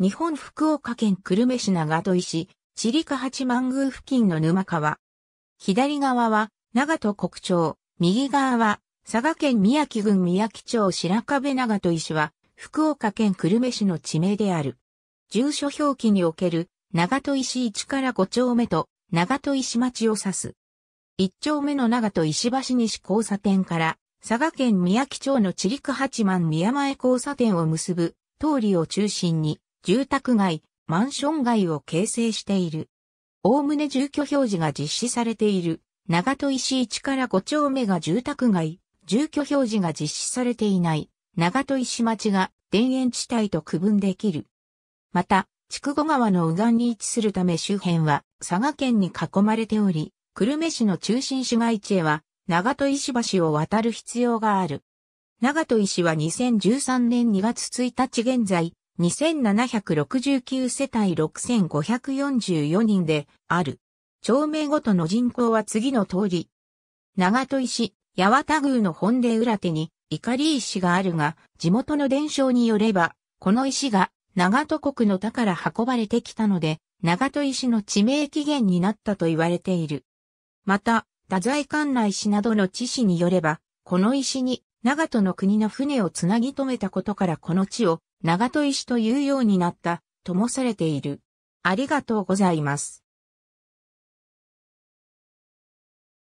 日本福岡県久留米市長戸石、地理下八幡宮付近の沼川。左側は長戸国町、右側は佐賀県宮城郡宮城町白壁長戸石は福岡県久留米市の地名である。住所表記における長戸石1から5丁目と長戸石町を指す。1丁目の長戸石橋西交差点から佐賀県宮城町の地理区八幡宮前交差点を結ぶ通りを中心に住宅街、マンション街を形成している。おおむね住居表示が実施されている。長戸石市から5丁目が住宅街、住居表示が実施されていない。長戸石町が田園地帯と区分できる。また、筑後川の右岸に位置するため周辺は佐賀県に囲まれており、久留米市の中心市街地へは長戸石橋を渡る必要がある。長戸石は2013年2月1日現在、2769世帯6544人である。町名ごとの人口は次の通り。長戸石、八幡宮の本で裏手に、怒り石があるが、地元の伝承によれば、この石が長戸国の田から運ばれてきたので、長戸石の地名起源になったと言われている。また、太宰館内市などの知史によれば、この石に長戸の国の船をつなぎ止めたことからこの地を長戸石というようになったともされている。ありがとうございます。